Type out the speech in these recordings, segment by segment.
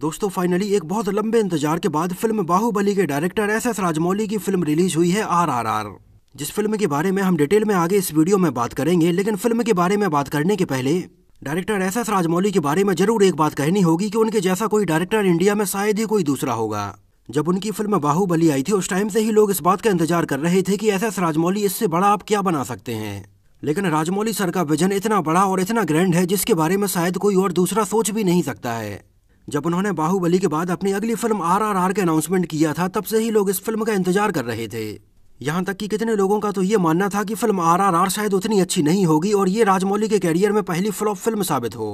दोस्तों फाइनली एक बहुत लंबे इंतजार के बाद फिल्म बाहुबली के डायरेक्टर एस एस राजमौली की फिल्म रिलीज हुई है आर आर आर जिस फिल्म के बारे में हम डिटेल में आगे इस वीडियो में बात करेंगे लेकिन फिल्म के बारे में बात करने के पहले डायरेक्टर एस एस राजमौली के बारे में जरूर एक बात कहनी होगी कि उनके जैसा कोई डायरेक्टर इंडिया में शायद ही कोई दूसरा होगा जब उनकी फिल्म बाहुबली आई थी उस टाइम से ही लोग इस बात का इंतजार कर रहे थे कि एस एस राजमौली इससे बड़ा आप क्या बना सकते हैं लेकिन राजमौली सर का विजन इतना बड़ा और इतना ग्रैंड है जिसके बारे में शायद कोई और दूसरा सोच भी नहीं सकता है जब उन्होंने बाहुबली के बाद अपनी अगली फिल्म आरआरआर के अनाउंसमेंट किया था तब से ही लोग इस फिल्म का इंतजार कर रहे थे यहाँ तक कि कितने लोगों का तो ये मानना था कि फिल्म आरआरआर शायद उतनी अच्छी नहीं होगी और ये राजमौली के कैरियर में पहली फ्लॉप फिल्म साबित हो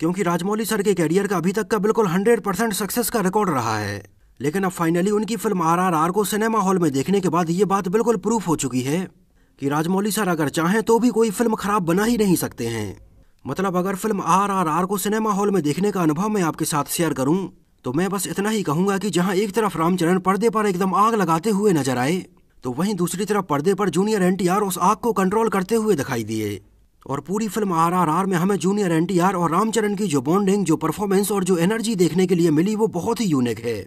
क्योंकि राजमौली सर के कैरियर का अभी तक का बिल्कुल हंड्रेड परसेंट सक्सेस का रिकॉर्ड रहा है लेकिन अब फाइनली उनकी फिल्म आर को सिनेमा हॉल में देखने के बाद ये बात बिल्कुल प्रूफ हो चुकी है कि राजमौली सर अगर चाहें तो भी कोई फिल्म खराब बना ही नहीं सकते हैं मतलब अगर फिल्म आर आर आर को सिनेमा हॉल में देखने का अनुभव मैं आपके साथ शेयर करूं तो मैं बस इतना ही कहूंगा कि जहां एक तरफ रामचरण पर्दे पर एकदम आग लगाते हुए नजर आए तो वहीं दूसरी तरफ पर्दे पर जूनियर एन उस आग को कंट्रोल करते हुए दिखाई दिए और पूरी फिल्म आर आर आर में हमें जूनियर एन और रामचरण की जो बॉन्डिंग जो परफॉर्मेंस और जो एनर्जी देखने के लिए मिली वो बहुत ही यूनिक है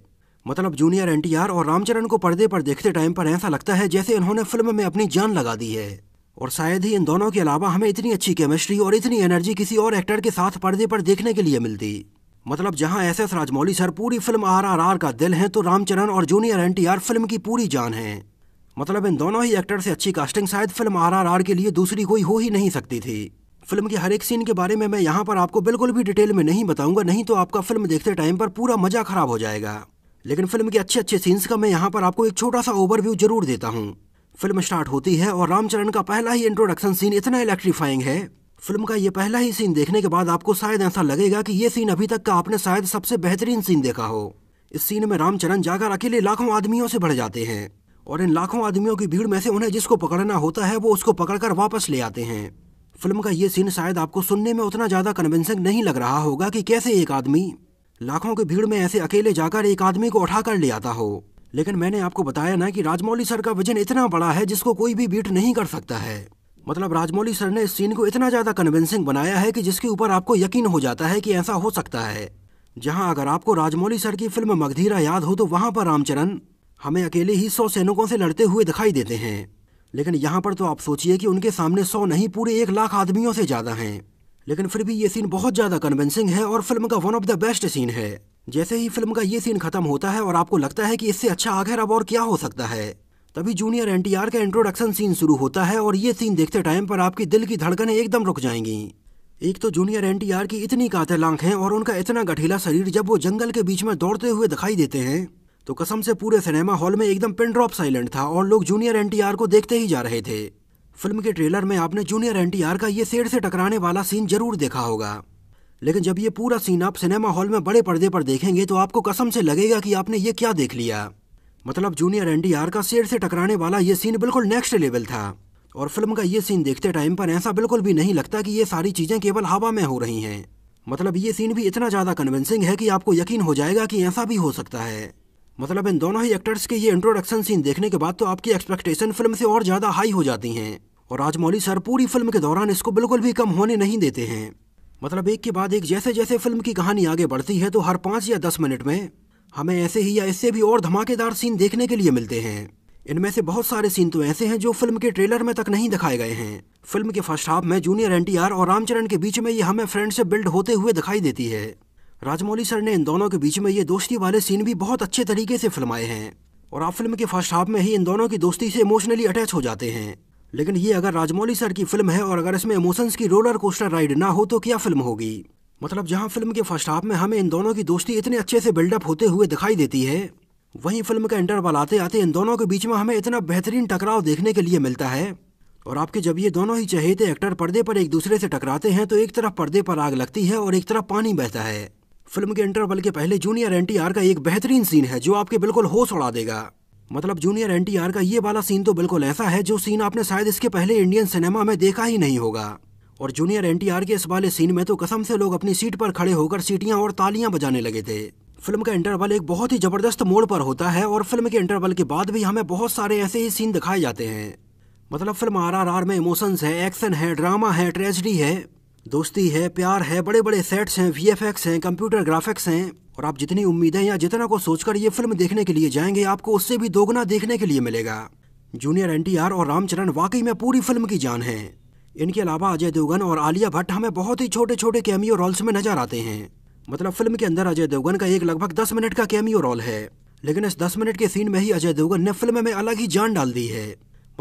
मतलब जूनियर एन और रामचरण को पर्दे पर देखते टाइम पर ऐसा लगता है जैसे इन्होंने फिल्म में अपनी जान लगा दी है और शायद ही इन दोनों के अलावा हमें इतनी अच्छी केमिस्ट्री और इतनी एनर्जी किसी और एक्टर के साथ पर्दे पर देखने के लिए मिलती मतलब जहां एस एस राजमौली सर पूरी फिल्म आर का दिल हैं तो रामचरण और जूनियर आर फिल्म की पूरी जान हैं मतलब इन दोनों ही एक्टर से अच्छी कास्टिंग शायद फिल्म आर के लिए दूसरी कोई हो ही नहीं सकती थी फिल्म के हर एक सीन के बारे में मैं यहाँ पर आपको बिल्कुल भी डिटेल में नहीं बताऊंगा नहीं तो आपका फिल्म देखते टाइम पर पूरा मजा खराब हो जाएगा लेकिन फिल्म के अच्छे अच्छे सीन्स का मैं यहाँ पर आपको एक छोटा सा ओवरव्यू जरूर देता हूँ फिल्म स्टार्ट होती है और रामचरण का पहला ही इंट्रोडक्शन सीन इतना इलेक्ट्रीफाइंग है फिल्म का ये पहला ही सीन देखने के बाद आपको शायद ऐसा लगेगा कि ये सीन अभी तक का आपने शायद सबसे बेहतरीन सीन देखा हो इस सीन में रामचरण जाकर अकेले लाखों आदमियों से भर जाते हैं और इन लाखों आदमियों की भीड़ में से उन्हें जिसको पकड़ना होता है वो उसको पकड़कर वापस ले आते हैं फिल्म का ये सीन शायद आपको सुनने में उतना ज़्यादा कन्विंसिंग नहीं लग रहा होगा कि कैसे एक आदमी लाखों की भीड़ में ऐसे अकेले जाकर एक आदमी को उठाकर ले आता हो लेकिन मैंने आपको बताया ना कि राजमौली सर का वजन इतना बड़ा है जिसको कोई भी बीट नहीं कर सकता है मतलब राजमौली सर ने इस सीन को इतना ज़्यादा कन्विंसिंग बनाया है कि जिसके ऊपर आपको यकीन हो जाता है कि ऐसा हो सकता है जहाँ अगर आपको राजमौली सर की फिल्म मगधीरा याद हो तो वहाँ पर रामचरण हमें अकेले ही सौ सैनिकों से लड़ते हुए दिखाई देते हैं लेकिन यहाँ पर तो आप सोचिए कि उनके सामने सौ नहीं पूरे एक लाख आदमियों से ज़्यादा हैं लेकिन फिर भी ये सीन बहुत ज़्यादा कन्विंसिंग है और फिल्म का one of the best scene है जैसे ही फिल्म का ये सीन खत्म होता है और आपको लगता है कि इससे अच्छा आखिर अब और क्या हो सकता है तभी जूनियर एन का इंट्रोडक्शन सीन शुरू होता है और ये सीन देखते टाइम पर आपकी दिल की धड़कनें एकदम रुक जाएंगी एक तो जूनियर एन की इतनी कातलांक है और उनका इतना गठीला शरीर जब वो जंगल के बीच में दौड़ते हुए दिखाई देते हैं तो कसम से पूरे सिनेमा हॉल में एकदम पिन ड्रॉप साइलेंट था और लोग जूनियर एनटीआर को देखते ही जा रहे थे फिल्म के ट्रेलर में आपने जूनियर एन का ये शेर से टकराने वाला सीन जरूर देखा होगा लेकिन जब ये पूरा सीन आप सिनेमा हॉल में बड़े पर्दे पर देखेंगे तो आपको कसम से लगेगा कि आपने ये क्या देख लिया मतलब जूनियर एनडीआर का शेर से टकराने वाला ये सीन बिल्कुल नेक्स्ट लेवल था और फिल्म का ये सीन देखते टाइम पर ऐसा बिल्कुल भी नहीं लगता कि ये सारी चीज़ें केवल हवा में हो रही हैं मतलब ये सीन भी इतना ज़्यादा कन्विंसिंग है कि आपको यकीन हो जाएगा कि ऐसा भी हो सकता है मतलब इन दोनों ही एक्टर्स के ये इंट्रोडक्शन सीन देखने के बाद तो आपकी एक्सपेक्टेशन फिल्म से और ज़्यादा हाई हो जाती हैं और राजमौली सर पूरी फिल्म के दौरान इसको बिल्कुल भी कम होने नहीं देते हैं मतलब एक के बाद एक जैसे जैसे फिल्म की कहानी आगे बढ़ती है तो हर पाँच या दस मिनट में हमें ऐसे ही या इससे भी और धमाकेदार सीन देखने के लिए मिलते हैं इनमें से बहुत सारे सीन तो ऐसे हैं जो फिल्म के ट्रेलर में तक नहीं दिखाए गए हैं फिल्म के फर्स्ट हाफ में जूनियर एन और रामचरण के बीच में ये हमें फ्रेंडशिप बिल्ड होते हुए दिखाई देती है राजमौली सर ने इन दोनों के बीच में ये दोस्ती वाले सीन भी बहुत अच्छे तरीके से फिल्माए हैं और आप फिल्म के फर्स्ट हाफ में ही इन दोनों की दोस्ती से इमोशनली अटैच हो जाते हैं लेकिन ये अगर राजमौली सर की फिल्म है और अगर इसमें इमोशंस की रोलर कोस्टर राइड ना हो तो क्या फिल्म होगी मतलब जहाँ फिल्म के फर्स्ट हाफ में हमें इन दोनों की दोस्ती इतने अच्छे से बिल्डअप होते हुए दिखाई देती है वहीं फिल्म का इंटरवल आते आते इन दोनों के बीच में हमें इतना बेहतरीन टकराव देखने के लिए मिलता है और आपके जब ये दोनों ही चहेते एक्टर पर्दे पर एक दूसरे से टकराते हैं तो एक तरफ पर्दे पर आग लगती है और एक तरफ पानी बहता है फिल्म के इंटरवल के पहले जूनियर एन का एक बेहतरीन सीन है जो आपके बिल्कुल होश उड़ा देगा मतलब जूनियर एनटीआर का ये वाला सीन तो बिल्कुल ऐसा है जो सीन आपने शायद इसके पहले इंडियन सिनेमा में देखा ही नहीं होगा और जूनियर एनटीआर के इस वाले सीन में तो कसम से लोग अपनी सीट पर खड़े होकर सीटियां और तालियां बजाने लगे थे फिल्म का इंटरवल एक बहुत ही जबरदस्त मोड़ पर होता है और फिल्म के इंटरवल के बाद भी हमें बहुत सारे ऐसे ही सीन दिखाए जाते हैं मतलब फिल्म आर में इमोशंस है एक्शन है ड्रामा है ट्रेजडी है दोस्ती है प्यार है बड़े बड़े सेट्स हैं वी एफ हैं कंप्यूटर ग्राफिक्स हैं और आप जितनी उम्मीदें या जितना को सोचकर ये फिल्म देखने के लिए जाएंगे आपको उससे भी दोगुना देखने के लिए मिलेगा जूनियर आर और रामचरण वाकई में पूरी फिल्म की जान है इनके अलावा अजय देवगन और आलिया भट्ट हमें बहुत ही छोटे छोटे कैमियो रोल्स में नजर आते हैं मतलब फिल्म के अंदर अजय देवगन का एक लगभग दस मिनट का कैमियो रोल है लेकिन इस दस मिनट के सीन में ही अजय देवगन ने फिल्म में अलग ही जान डाल दी है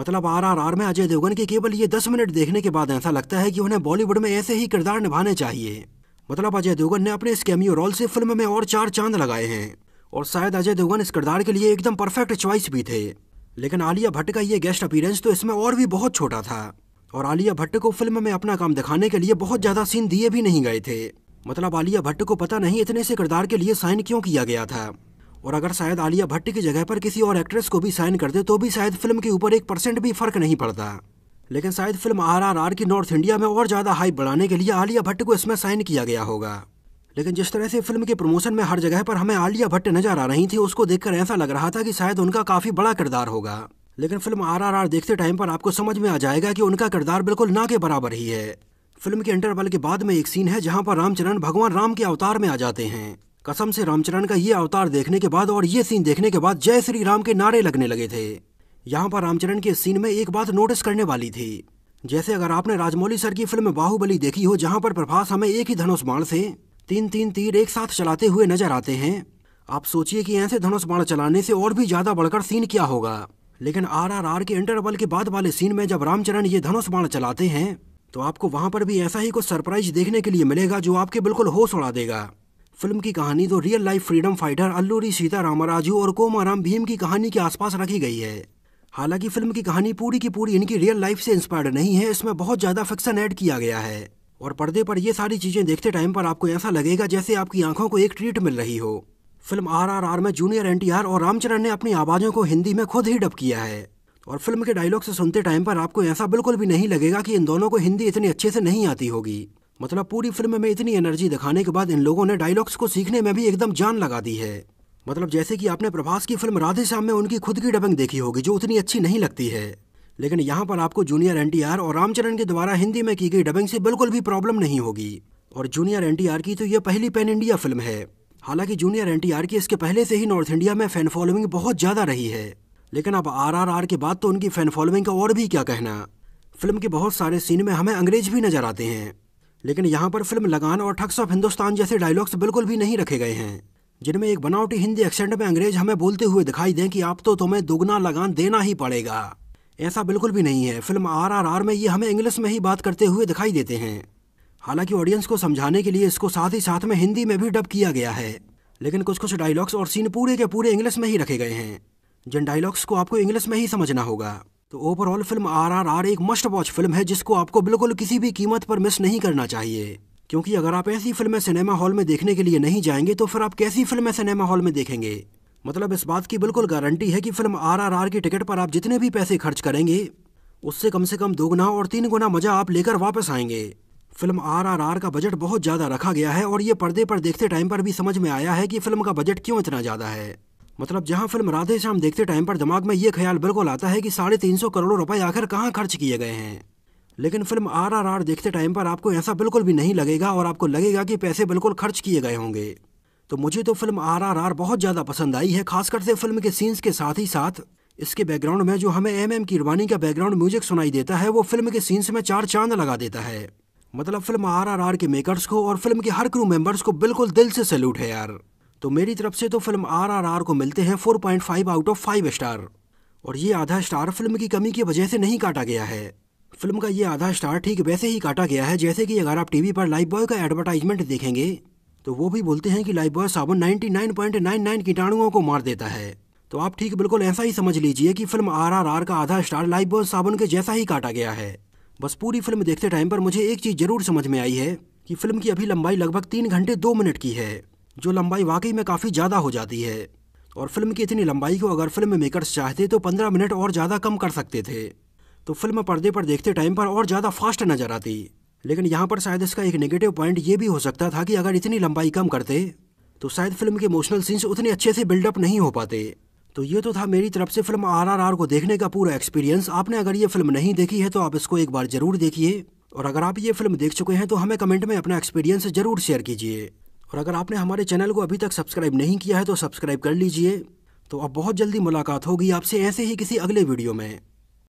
मतलब आर आर आर में अजय देवगन के केवल ये दस मिनट देखने के बाद ऐसा लगता है कि उन्हें बॉलीवुड में ऐसे ही किरदार निभाने चाहिए मतलब अजय देवगन ने अपने इस कैमियो रोल से फिल्म में और चार चांद लगाए हैं और शायद अजय देवगन इस किरदार के लिए एकदम परफेक्ट चॉइस भी थे लेकिन आलिया भट्ट का ये गेस्ट अपीरेंस तो इसमें और भी बहुत छोटा था और आलिया भट्ट को फिल्म में अपना काम दिखाने के लिए बहुत ज़्यादा सीन दिए भी नहीं गए थे मतलब आलिया भट्ट को पता नहीं इतने से किरदार के लिए साइन क्यों किया गया था और अगर शायद आलिया भट्ट की जगह पर किसी और एक्ट्रेस को भी साइन कर दे तो भी शायद फिल्म के ऊपर एक परसेंट भी फर्क नहीं पड़ता लेकिन शायद फिल्म आरआरआर की नॉर्थ इंडिया में और ज़्यादा हाइप बढ़ाने के लिए आलिया भट्ट को इसमें साइन किया गया होगा लेकिन जिस तरह से फिल्म के प्रमोशन में हर जगह पर हमें आलिया भट्ट नजर आ रही थी उसको देखकर ऐसा लग रहा था कि शायद उनका काफ़ी बड़ा किरदार होगा लेकिन फिल्म आरआरआर देखते टाइम पर आपको समझ में आ जाएगा कि उनका किरदार बिल्कुल ना के बराबर ही है फिल्म के इंटरवल के बाद में एक सीन है जहाँ पर रामचरण भगवान राम के अवतार में आ जाते हैं कसम से रामचरण का ये अवतार देखने के बाद और ये सीन देखने के बाद जय श्री राम के नारे लगने लगे थे यहाँ पर रामचरण के सीन में एक बात नोटिस करने वाली थी जैसे अगर आपने राजमौली सर की फिल्म बाहुबली देखी हो जहाँ पर प्रभास हमें एक ही धनुष बाण से तीन तीन तीर एक साथ चलाते हुए नजर आते हैं आप सोचिए कि ऐसे धनुष बाण चलाने से और भी ज्यादा बढ़कर सीन क्या होगा लेकिन आरआरआर के इंटरवल के बाद वाले सीन में जब रामचरण ये धनुष बाण चलाते हैं तो आपको वहां पर भी ऐसा ही कुछ सरप्राइज देखने के लिए मिलेगा जो आपके बिल्कुल होश उड़ा देगा फिल्म की कहानी तो real life freedom fighter Alluri Sitarama Raju और कोमाराम भीम की कहानी के आसपास रखी गई है हालांकि फिल्म की कहानी पूरी की पूरी इनकी रियल लाइफ से इंस्पायर्ड नहीं है इसमें बहुत ज़्यादा फिक्सन ऐड किया गया है और पर्दे पर ये सारी चीज़ें देखते टाइम पर आपको ऐसा लगेगा जैसे आपकी आंखों को एक ट्रीट मिल रही हो फिल्म आरआरआर में जूनियर एनटीआर और रामचरण ने अपनी आवाज़ों को हिंदी में खुद ही डब किया है और फिल्म के डायलॉग से सुनते टाइम पर आपको ऐसा बिल्कुल भी नहीं लगेगा कि इन दोनों को हिंदी इतनी अच्छे से नहीं आती होगी मतलब पूरी फिल्म में इतनी एनर्जी दिखाने के बाद इन लोगों ने डायलॉग्स को सीखने में भी एकदम जान लगा दी है मतलब जैसे कि आपने प्रभास की फिल्म राधे श्याम में उनकी खुद की डबिंग देखी होगी जो उतनी अच्छी नहीं लगती है लेकिन यहाँ पर आपको जूनियर एन और रामचरण के द्वारा हिंदी में की गई डबिंग से बिल्कुल भी प्रॉब्लम नहीं होगी और जूनियर एन की तो यह पहली पैन इंडिया फिल्म है हालांकि जूनियर एन की इसके पहले से ही नॉर्थ इंडिया में फैन फॉलोइंग बहुत ज़्यादा रही है लेकिन अब आर के बाद तो उनकी फैन फॉलोइंग का और भी क्या कहना फिल्म के बहुत सारे सीन में हमें अंग्रेज भी नजर आते हैं लेकिन यहाँ पर फिल्म लगान और ठग्स ऑफ हिंदुस्तान जैसे डायलॉग्स बिल्कुल भी नहीं रखे गए हैं जिनमें एक बनावटी हिंदी एक्सेंट में अंग्रेज हमें बोलते हुए दिखाई दें कि आप तो तुम्हें दुगना लगान देना ही पड़ेगा ऐसा बिल्कुल भी नहीं है फिल्म आरआरआर में ये हमें इंग्लिश में ही बात करते हुए दिखाई देते हैं हालांकि ऑडियंस को समझाने के लिए इसको साथ ही साथ में हिंदी में भी डब किया गया है लेकिन कुछ कुछ डायलॉग्स और सीन पूरे के पूरे इंग्लिश में ही रखे गए हैं जिन डायलॉग्स को आपको इंग्लिश में ही समझना होगा तो overall film R R R एक मस्ट वॉच फिल्म है जिसको आपको बिल्कुल किसी भी कीमत पर मिस नहीं करना चाहिए क्योंकि अगर आप ऐसी फिल्में सिनेमा हॉल में देखने के लिए नहीं जाएंगे तो फिर आप कैसी फिल्में सिनेमा हॉल में देखेंगे मतलब इस बात की बिल्कुल गारंटी है कि फिल्म आर आर आर की टिकट पर आप जितने भी पैसे खर्च करेंगे उससे कम से कम दो गुना और तीन गुना मजा आप लेकर वापस आएंगे फिल्म आर आर आर का बजट बहुत ज़्यादा रखा गया है और ये पर्दे पर देखते टाइम पर भी समझ में आया है कि फिल्म का बजट क्यों इतना ज़्यादा है मतलब जहां फिल्म राधे श्याम देखते टाइम पर दिमाग में ये ख्याल बिल्कुल आता है कि साढ़े तीन सौ करोड़ रुपए आखिर कहाँ खर्च किए गए हैं लेकिन फिल्म आर आर आर देखते टाइम पर आपको ऐसा बिल्कुल भी नहीं लगेगा और आपको लगेगा कि पैसे बिल्कुल खर्च किए गए होंगे तो मुझे तो फिल्म आर आर आर बहुत ज़्यादा पसंद आई है खासकर से फिल्म के सीन्स के साथ ही साथ इसके बैकग्राउंड में जो हमें एम एम किरवानी का बैकग्राउंड म्यूजिक सुनाई देता है वो फिल्म के सीन्स में चार चांद लगा देता है मतलब फिल्म आर आर आर के मेकर्स को और फिल्म के हर क्रू मेंबर्स को बिल्कुल दिल से सैल्यूट है यार तो मेरी तरफ से तो फिल्म आरआरआर को मिलते हैं 4.5 आउट ऑफ 5 स्टार और ये आधा स्टार फिल्म की कमी की वजह से नहीं काटा गया है फिल्म का ये आधा स्टार ठीक वैसे ही काटा गया है जैसे कि अगर आप टीवी पर लाइफ बॉय का एडवर्टाइजमेंट देखेंगे तो वो भी बोलते हैं कि लाइफ बॉय साबुन नाइन कीटाणुओं को मार देता है तो आप ठीक बिल्कुल ऐसा ही समझ लीजिए कि फिल्म आरआरआर का आधा स्टार लाइफ बॉय साबुन के जैसा ही काटा गया है बस पूरी फिल्म देखते टाइम पर मुझे एक चीज़ जरूर समझ में आई है कि फिल्म की अभी लंबाई लगभग तीन घंटे दो मिनट की है जो लंबाई वाकई में काफ़ी ज़्यादा हो जाती है और फिल्म की इतनी लंबाई को अगर फिल्म मेकर्स चाहते तो पंद्रह मिनट और ज़्यादा कम कर सकते थे तो फिल्म पर्दे पर देखते टाइम पर और ज़्यादा फास्ट नज़र आती लेकिन यहाँ पर शायद इसका एक नेगेटिव पॉइंट ये भी हो सकता था कि अगर इतनी लंबाई कम करते तो शायद फिल्म के इमोशनल सीन्स उतने अच्छे से बिल्डअप नहीं हो पाते तो ये तो था मेरी तरफ से फिल्म आरआरआर को देखने का पूरा एक्सपीरियंस आपने अगर ये फिल्म नहीं देखी है तो आप इसको एक बार ज़रूर देखिए और अगर आप ये फिल्म देख चुके हैं तो हमें कमेंट में अपना एक्सपीरियंस ज़रूर शेयर कीजिए और अगर आपने हमारे चैनल को अभी तक सब्सक्राइब नहीं किया है तो सब्सक्राइब कर लीजिए तो अब बहुत जल्दी मुलाकात होगी आपसे ऐसे ही किसी अगले वीडियो में